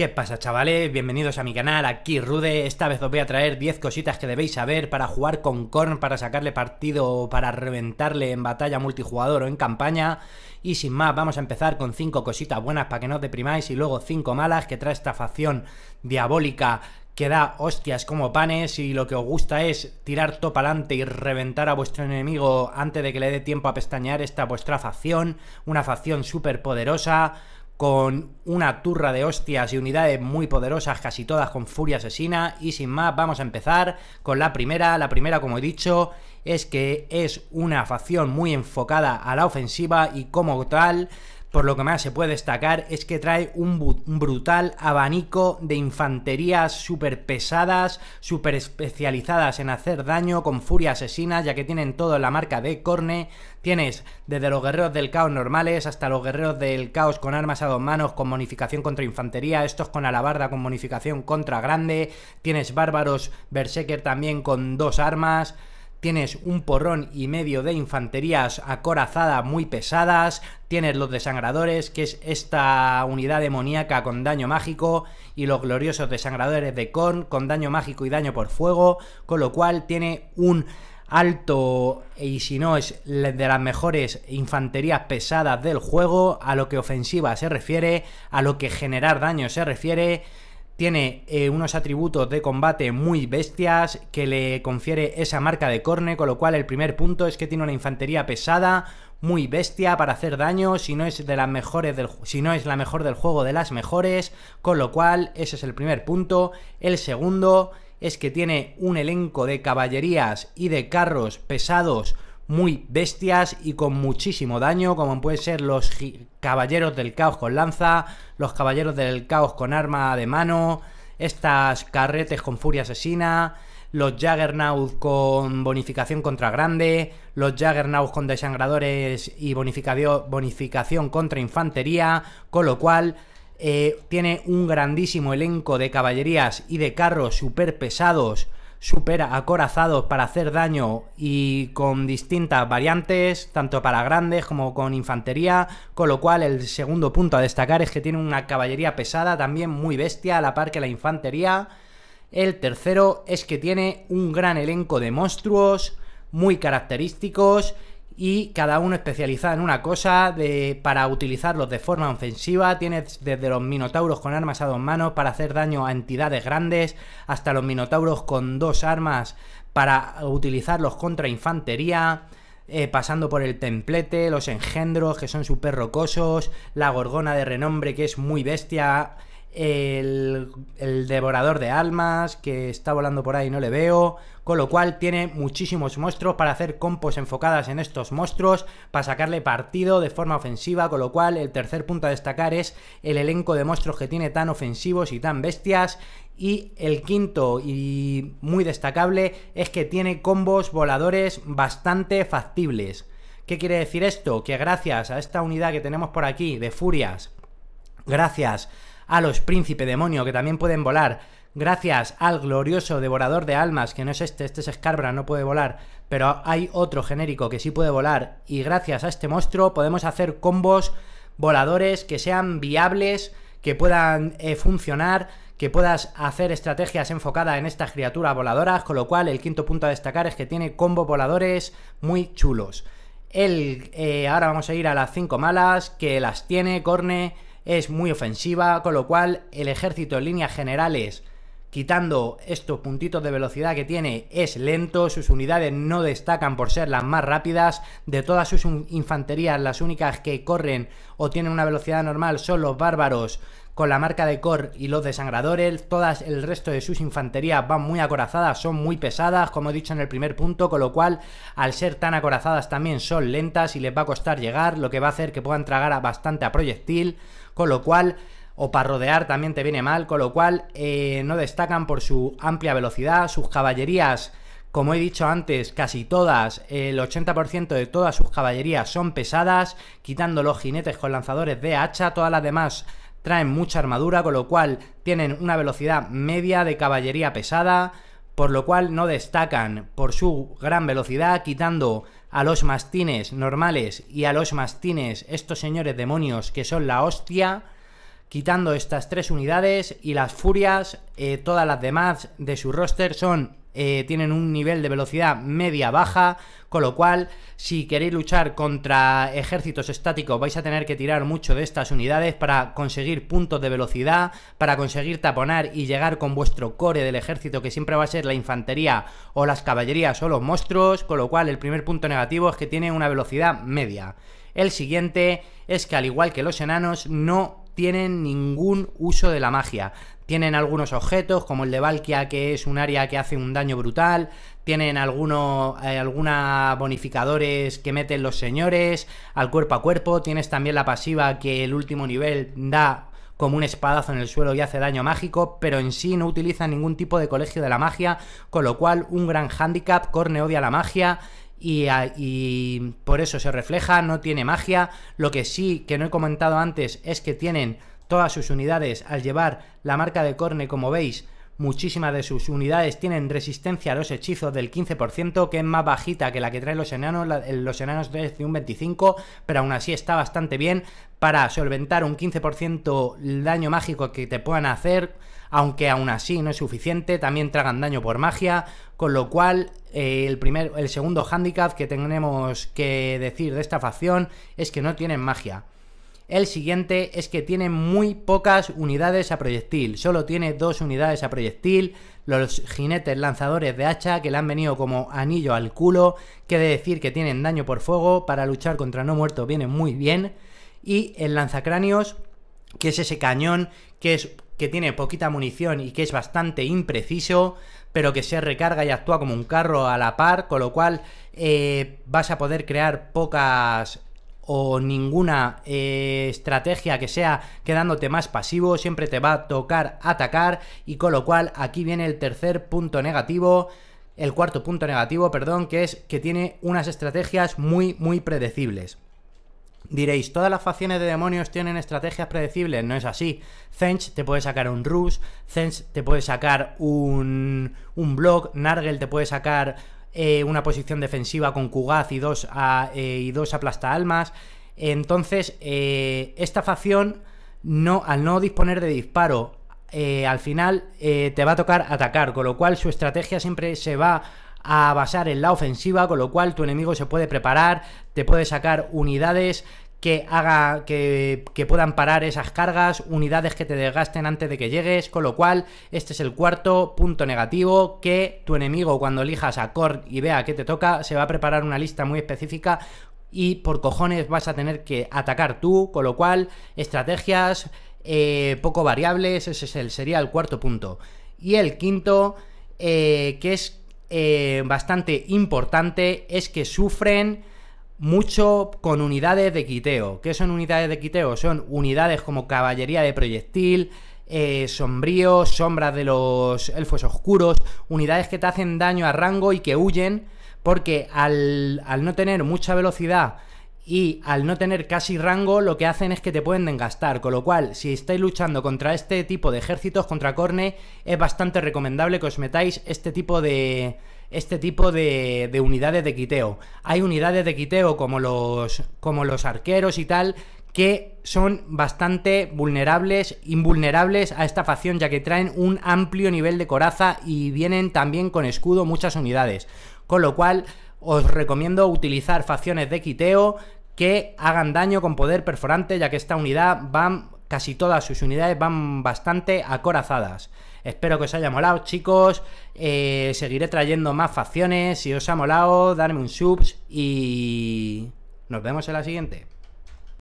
¿Qué pasa chavales? Bienvenidos a mi canal, aquí Rude, esta vez os voy a traer 10 cositas que debéis saber para jugar con Korn, para sacarle partido, para reventarle en batalla multijugador o en campaña y sin más vamos a empezar con 5 cositas buenas para que no os deprimáis y luego 5 malas que trae esta facción diabólica que da hostias como panes y lo que os gusta es tirar top adelante y reventar a vuestro enemigo antes de que le dé tiempo a pestañear esta vuestra facción, una facción súper poderosa con una turra de hostias y unidades muy poderosas, casi todas con furia asesina. Y sin más, vamos a empezar con la primera. La primera, como he dicho, es que es una facción muy enfocada a la ofensiva y como tal por lo que más se puede destacar es que trae un, brutal abanico de infanterías súper pesadas, súper especializadas en hacer daño con furia asesina, ya que tienen todo la marca de Corne. Tienes desde los guerreros del caos normales hasta los guerreros del caos con armas a dos manos, con bonificación contra infantería, estos con alabarda con bonificación contra grande, tienes bárbaros berserker también con dos armas, tienes un porrón y medio de infanterías acorazada muy pesadas, tienes los desangradores, que es esta unidad demoníaca con daño mágico, y los gloriosos desangradores de Korn con daño mágico y daño por fuego, con lo cual tiene un alto y si no es de las mejores infanterías pesadas del juego, a lo que ofensiva se refiere, a lo que generar daño se refiere, tiene eh, unos atributos de combate muy bestias que le confiere esa marca de corne, con lo cual el primer punto es que tiene una infantería pesada, muy bestia para hacer daño, si no es de las mejores del, si no es la mejor del juego de las mejores, con lo cual ese es el primer punto. El segundo es que tiene un elenco de caballerías y de carros pesados muy bestias y con muchísimo daño, como pueden ser los caballeros del caos con lanza, los caballeros del caos con arma de mano, estas carretes con furia asesina, los juggernauts con bonificación contra grande, los juggernauts con desangradores y bonificación contra infantería, con lo cual eh, tiene un grandísimo elenco de caballerías y de carros super pesados supera acorazados para hacer daño y con distintas variantes, tanto para grandes como con infantería, con lo cual el segundo punto a destacar es que tiene una caballería pesada también muy bestia a la par que la infantería. El tercero es que tiene un gran elenco de monstruos muy característicos y cada uno especializado en una cosa de, para utilizarlos de forma ofensiva. Tienes desde los minotauros con armas a dos manos para hacer daño a entidades grandes, hasta los minotauros con dos armas para utilizarlos contra infantería. Eh, pasando por el templete, los engendros que son super rocosos, la gorgona de renombre que es muy bestia, el, el, devorador de almas que está volando por ahí no le veo, con lo cual tiene muchísimos monstruos para hacer compos enfocadas en estos monstruos, para sacarle partido de forma ofensiva, con lo cual el tercer punto a destacar es el elenco de monstruos que tiene tan ofensivos y tan bestias y el quinto y muy destacable es que tiene combos voladores bastante factibles. ¿Qué quiere decir esto? Que gracias a esta unidad que tenemos por aquí de furias, gracias a los príncipe demonio, que también pueden volar. Gracias al glorioso devorador de almas, que no es este, este es Scarbra, no puede volar, pero hay otro genérico que sí puede volar. Y gracias a este monstruo podemos hacer combos voladores que sean viables, que puedan eh, funcionar, que puedas hacer estrategias enfocadas en estas criaturas voladoras, con lo cual el quinto punto a destacar es que tiene combos voladores muy chulos. El, eh, ahora vamos a ir a las cinco malas, que las tiene Corne es muy ofensiva, con lo cual el ejército en líneas generales, quitando estos puntitos de velocidad que tiene, es lento, sus unidades no destacan por ser las más rápidas, de todas sus infanterías las únicas que corren o tienen una velocidad normal son los bárbaros con la marca de Cor y los desangradores, todas el resto de sus infanterías van muy acorazadas, son muy pesadas, como he dicho en el primer punto, con lo cual al ser tan acorazadas también son lentas y les va a costar llegar, lo que va a hacer que puedan tragar bastante a proyectil, con lo cual o para rodear también te viene mal, con lo cual eh, no destacan por su amplia velocidad, sus caballerías... Como he dicho antes, casi todas, el 80% de todas sus caballerías son pesadas, quitando los jinetes con lanzadores de hacha, todas las demás traen mucha armadura, con lo cual tienen una velocidad media de caballería pesada, por lo cual no destacan por su gran velocidad, quitando a los mastines normales y a los mastines, estos señores demonios que son la hostia quitando estas tres unidades y las furias, eh, todas las demás de su roster son eh, tienen un nivel de velocidad media-baja, con lo cual si queréis luchar contra ejércitos estáticos vais a tener que tirar mucho de estas unidades para conseguir puntos de velocidad, para conseguir taponar y llegar con vuestro core del ejército que siempre va a ser la infantería o las caballerías o los monstruos, con lo cual el primer punto negativo es que tiene una velocidad media. El siguiente es que al igual que los enanos no tienen ningún uso de la magia. Tienen algunos objetos, como el de Valkia, que es un área que hace un daño brutal. Tienen algunos eh, bonificadores que meten los señores al cuerpo a cuerpo. Tienes también la pasiva que el último nivel da como un espadazo en el suelo y hace daño mágico, pero en sí no utiliza ningún tipo de colegio de la magia, con lo cual un gran handicap, Corne odia la magia y, por eso se refleja, no tiene magia. Lo que sí que no he comentado antes es que tienen todas sus unidades al llevar la marca de Corne, como veis, muchísimas de sus unidades tienen resistencia a los hechizos del 15%, que es más bajita que la que traen los enanos, eh, los enanos de este, un 25%, pero aún así está bastante bien para solventar un 15% el daño mágico que te puedan hacer aunque aún así no es suficiente, también tragan daño por magia, con lo cual eh, el, primer, el segundo handicap que tenemos que decir de esta facción es que no tienen magia. El siguiente es que tiene muy pocas unidades a proyectil, solo tiene dos unidades a proyectil, los jinetes lanzadores de hacha que le han venido como anillo al culo, que de decir que tienen daño por fuego, para luchar contra no muerto viene muy bien, y el lanzacráneos, que es ese cañón que es que tiene poquita munición y que es bastante impreciso, pero que se recarga y actúa como un carro a la par, con lo cual eh, vas a poder crear pocas o ninguna eh, estrategia que sea quedándote más pasivo, siempre te va a tocar atacar y con lo cual aquí viene el tercer punto negativo, el cuarto punto negativo, perdón, que es que tiene unas estrategias muy, muy predecibles. Diréis, todas las facciones de demonios tienen estrategias predecibles. No es así. Zench te puede sacar un Rush, Zench te puede sacar un, un Block, Nargel te puede sacar eh, una posición defensiva con Kugaz y dos, a, eh, y dos aplasta almas. Entonces, eh, esta facción, no, al no disponer de disparo, al final te va a tocar atacar, con lo cual su estrategia siempre se va a basar en la ofensiva, con lo cual tu enemigo se puede preparar, te puede sacar unidades que haga que, puedan parar esas cargas, unidades que te desgasten antes de que llegues, con lo cual este es el cuarto punto negativo que tu enemigo cuando elijas a Korn y vea que te toca se va a preparar una lista muy específica y por cojones vas a tener que atacar tú, con lo cual estrategias eh, poco variables, ese es el, sería el cuarto punto. Y el quinto, eh, que es eh, bastante importante es que sufren mucho con unidades de quiteo. ¿Qué son unidades de quiteo? Son unidades como caballería de proyectil, eh, sombrío, sombras de los elfos oscuros, unidades que te hacen daño a rango y que huyen, porque al, al no tener mucha velocidad y al no tener casi rango lo que hacen es que te pueden desgastar, con lo cual si estáis luchando contra este tipo de ejércitos, contra Corne, es bastante recomendable que os metáis este tipo de... Este tipo de, de unidades de quiteo. Hay unidades de quiteo como los, como los arqueros y tal, que son bastante vulnerables, invulnerables a esta facción, ya que traen un amplio nivel de coraza y vienen también con escudo muchas unidades. Con lo cual, os recomiendo utilizar facciones de quiteo que hagan daño con poder perforante, ya que esta unidad van, casi todas sus unidades van bastante acorazadas. Espero que os haya molado, chicos. Eh, seguiré trayendo más facciones. Si os ha molado, darme un subs y... Nos vemos en la siguiente.